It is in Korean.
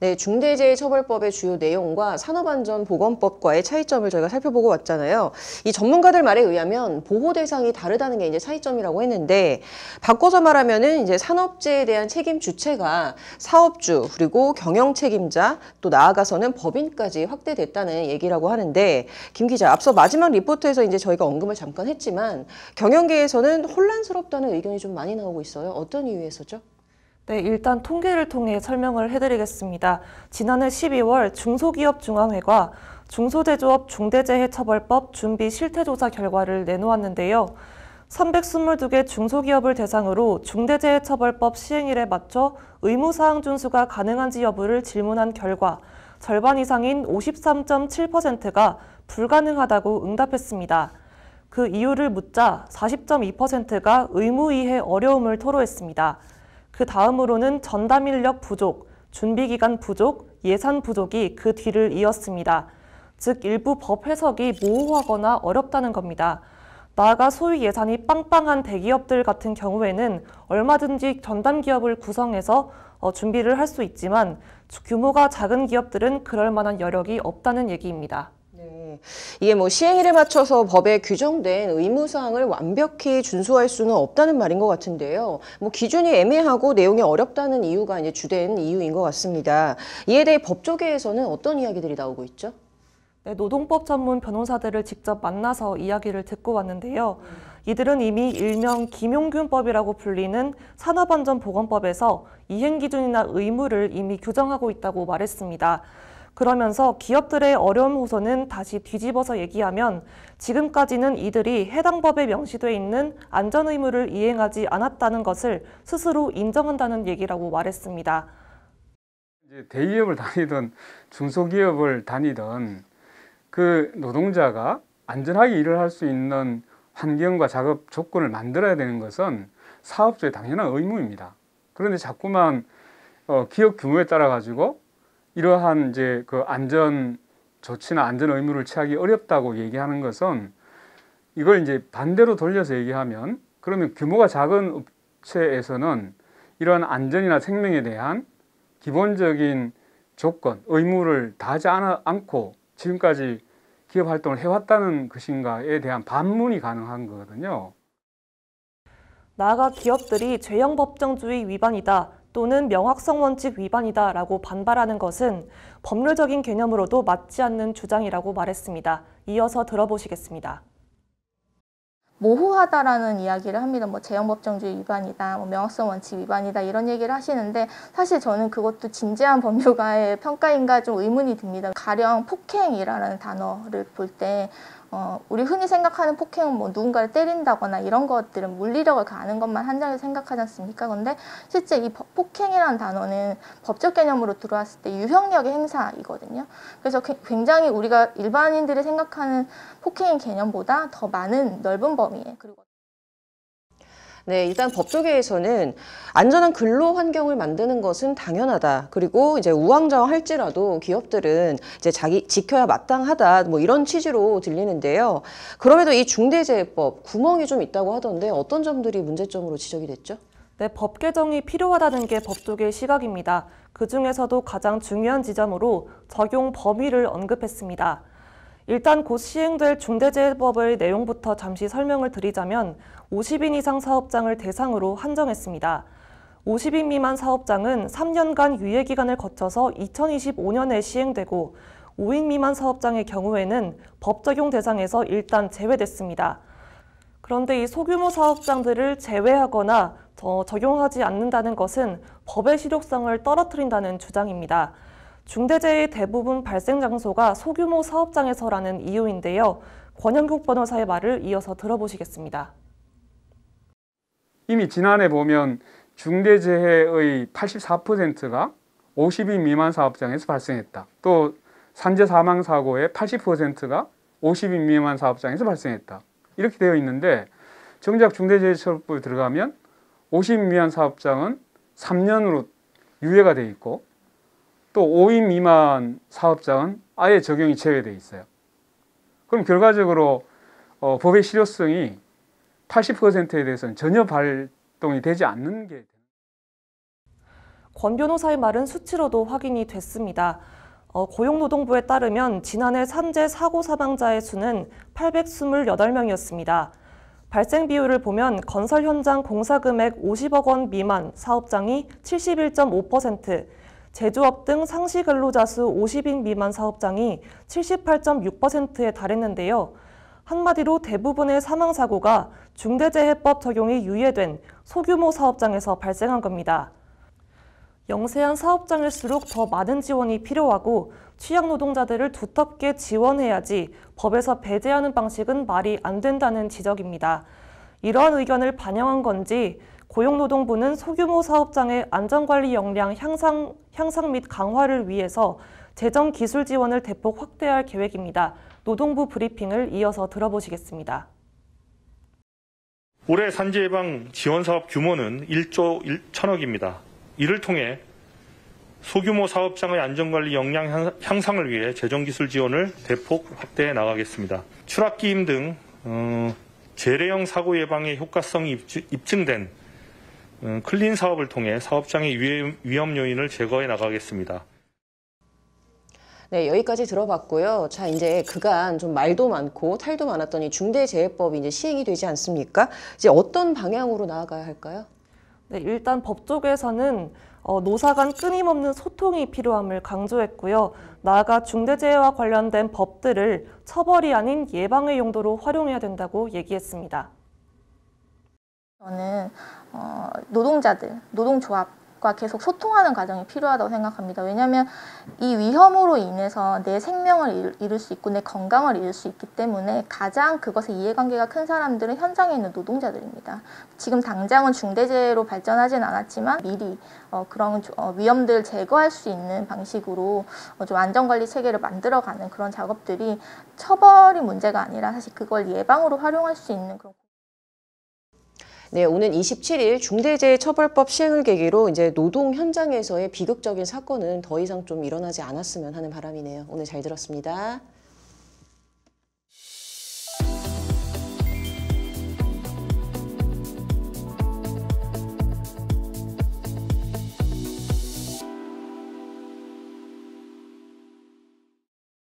네, 중대재해처벌법의 주요 내용과 산업안전보건법과의 차이점을 저희가 살펴보고 왔잖아요. 이 전문가들 말에 의하면 보호 대상이 다르다는 게 이제 차이점이라고 했는데 바꿔서 말하면은 이제 산업재해에 대한 책임 주체가 사업주 그리고 경영 책임자 또 나아가서는 법인까지 확대됐다는 얘기라고 하는데 김 기자 앞서 마지막 리포트에서 이제 저희가 언급을 잠깐 했지만 경영계에서는 혼란스럽다는 의견이 좀 많이 나오고 있어요. 어떤 이유에서죠? 네, 일단 통계를 통해 설명을 해드리겠습니다. 지난해 12월 중소기업중앙회가 중소대조업 중대재해처벌법 준비 실태조사 결과를 내놓았는데요. 322개 중소기업을 대상으로 중대재해처벌법 시행일에 맞춰 의무사항 준수가 가능한지 여부를 질문한 결과 절반 이상인 53.7%가 불가능하다고 응답했습니다. 그 이유를 묻자 40.2%가 의무 이해 어려움을 토로했습니다. 그 다음으로는 전담 인력 부족, 준비 기간 부족, 예산 부족이 그 뒤를 이었습니다. 즉 일부 법 해석이 모호하거나 어렵다는 겁니다. 나아가 소위 예산이 빵빵한 대기업들 같은 경우에는 얼마든지 전담 기업을 구성해서 어, 준비를 할 수 있지만 규모가 작은 기업들은 그럴 만한 여력이 없다는 얘기입니다. 이게 뭐 시행일에 맞춰서 법에 규정된 의무사항을 완벽히 준수할 수는 없다는 말인 것 같은데요. 뭐 기준이 애매하고 내용이 어렵다는 이유가 이제 주된 이유인 것 같습니다. 이에 대해 법조계에서는 어떤 이야기들이 나오고 있죠? 네, 노동법 전문 변호사들을 직접 만나서 이야기를 듣고 왔는데요. 이들은 이미 일명 김용균법이라고 불리는 산업안전보건법에서 이행 기준이나 의무를 이미 규정하고 있다고 말했습니다. 그러면서 기업들의 어려운 호소는 다시 뒤집어서 얘기하면 지금까지는 이들이 해당 법에 명시돼 있는 안전 의무를 이행하지 않았다는 것을 스스로 인정한다는 얘기라고 말했습니다. 대기업을 다니던 중소기업을 다니던 그 노동자가 안전하게 일을 할 수 있는 환경과 작업 조건을 만들어야 되는 것은 사업주의 당연한 의무입니다. 그런데 자꾸만 어, 기업 규모에 따라 가지고 이러한 이제 그 안전 조치나 안전 의무를 취하기 어렵다고 얘기하는 것은 이걸 이제 반대로 돌려서 얘기하면 그러면 규모가 작은 업체에서는 이러한 안전이나 생명에 대한 기본적인 조건, 의무를 다하지 않고 지금까지 기업 활동을 해왔다는 것인가에 대한 반문이 가능한 거거든요. 나아가 기업들이 죄형 법정주의 위반이다, 또는 명확성 원칙 위반이다라고 반발하는 것은 법률적인 개념으로도 맞지 않는 주장이라고 말했습니다. 이어서 들어보시겠습니다. 모호하다라는 이야기를 합니다. 뭐 재형법정주의 위반이다, 뭐 명확성 원칙 위반이다 이런 얘기를 하시는데 사실 저는 그것도 진지한 법률가의 평가인가 좀 의문이 듭니다. 가령 폭행이라는 단어를 볼때 어, 우리 흔히 생각하는 폭행은 뭐 누군가를 때린다거나 이런 것들은 물리력을 가하는 것만 한다고 생각하지 않습니까? 근데 실제 이 폭행이라는 단어는 법적 개념으로 들어왔을 때 유형력의 행사이거든요. 그래서 굉장히 우리가 일반인들이 생각하는 폭행의 개념보다 더 많은 넓은 범위에 그리고 네, 일단 법조계에서는 안전한 근로 환경을 만드는 것은 당연하다. 그리고 이제 우왕좌왕 할지라도 기업들은 이제 자기 지켜야 마땅하다. 뭐 이런 취지로 들리는데요. 그럼에도 이 중대재해법 구멍이 좀 있다고 하던데 어떤 점들이 문제점으로 지적이 됐죠? 네, 법 개정이 필요하다는 게 법조계 의 시각입니다. 그 중에서도 가장 중요한 지점으로 적용 범위를 언급했습니다. 일단 곧 시행될 중대재해법의 내용부터 잠시 설명을 드리자면 50인 이상 사업장을 대상으로 한정했습니다. 50인 미만 사업장은 3년간 유예 기간을 거쳐서 2025년에 시행되고 5인 미만 사업장의 경우에는 법 적용 대상에서 일단 제외됐습니다. 그런데 이 소규모 사업장들을 제외하거나 적용하지 않는다는 것은 법의 실효성을 떨어뜨린다는 주장입니다. 중대재해 의 대부분 발생 장소가 소규모 사업장에서라는 이유인데요. 권영국 변호사의 말을 이어서 들어보시겠습니다. 이미 지난해 보면 중대재해의 84%가 50인 미만 사업장에서 발생했다. 또 산재 사망 사고의 80%가 50인 미만 사업장에서 발생했다. 이렇게 되어 있는데 정작 중대재해처벌법에 들어가면 50인 미만 사업장은 3년으로 유예가 되어 있고 또 5인 미만 사업장은 아예 적용이 제외되어 있어요. 그럼 결과적으로 어, 법의 실효성이 80%에 대해서는 전혀 발동이 되지 않는 게. 권 변호사의 말은 수치로도 확인이 됐습니다. 어, 고용노동부에 따르면 지난해 산재 사고 사망자의 수는 828명이었습니다. 발생 비율을 보면 건설 현장 공사 금액 50억 원 미만 사업장이 71.5%, 제조업 등 상시 근로자 수 50인 미만 사업장이 78.6%에 달했는데요. 한마디로 대부분의 사망사고가 중대재해법 적용이 유예된 소규모 사업장에서 발생한 겁니다. 영세한 사업장일수록 더 많은 지원이 필요하고 취약 노동자들을 두텁게 지원해야지 법에서 배제하는 방식은 말이 안 된다는 지적입니다. 이러한 의견을 반영한 건지 고용노동부는 소규모 사업장의 안전관리 역량 향상, 향상 및 강화를 위해서 재정 기술 지원을 대폭 확대할 계획입니다. 노동부 브리핑을 이어서 들어보시겠습니다. 올해 산재 예방 지원 사업 규모는 1조 1천억입니다. 이를 통해 소규모 사업장의 안전관리 역량 향상을 위해 재정기술 지원을 대폭 확대해 나가겠습니다. 추락기임 등 어, 재래형 사고 예방의 효과성이 입증된 음, 클린 사업을 통해 사업장의 위험 요인을 제거해 나가겠습니다. 네, 여기까지 들어봤고요. 자, 이제 그간 좀 말도 많고 탈도 많았더니 중대재해법이 이제 시행이 되지 않습니까? 이제 어떤 방향으로 나아가야 할까요? 네, 일단 법 쪽에서는 어, 노사 간 끊임없는 소통이 필요함을 강조했고요. 나아가 중대재해와 관련된 법들을 처벌이 아닌 예방의 용도로 활용해야 된다고 얘기했습니다. 저는 어, 노동자들, 노동조합과 계속 소통하는 과정이 필요하다고 생각합니다. 왜냐하면 이 위험으로 인해서 내 생명을 잃을 수 있고 내 건강을 잃을 수 있기 때문에 가장 그것의 이해관계가 큰 사람들은 현장에 있는 노동자들입니다. 지금 당장은 중대재해로 발전하진 않았지만 미리 어, 그런 어, 위험들 제거할 수 있는 방식으로 어, 좀 안전관리 체계를 만들어가는 그런 작업들이 처벌이 문제가 아니라 사실 그걸 예방으로 활용할 수 있는 그런 네, 오는 27일 중대재해처벌법 시행을 계기로 이제 노동 현장에서의 비극적인 사건은 더 이상 좀 일어나지 않았으면 하는 바람이네요. 오늘 잘 들었습니다.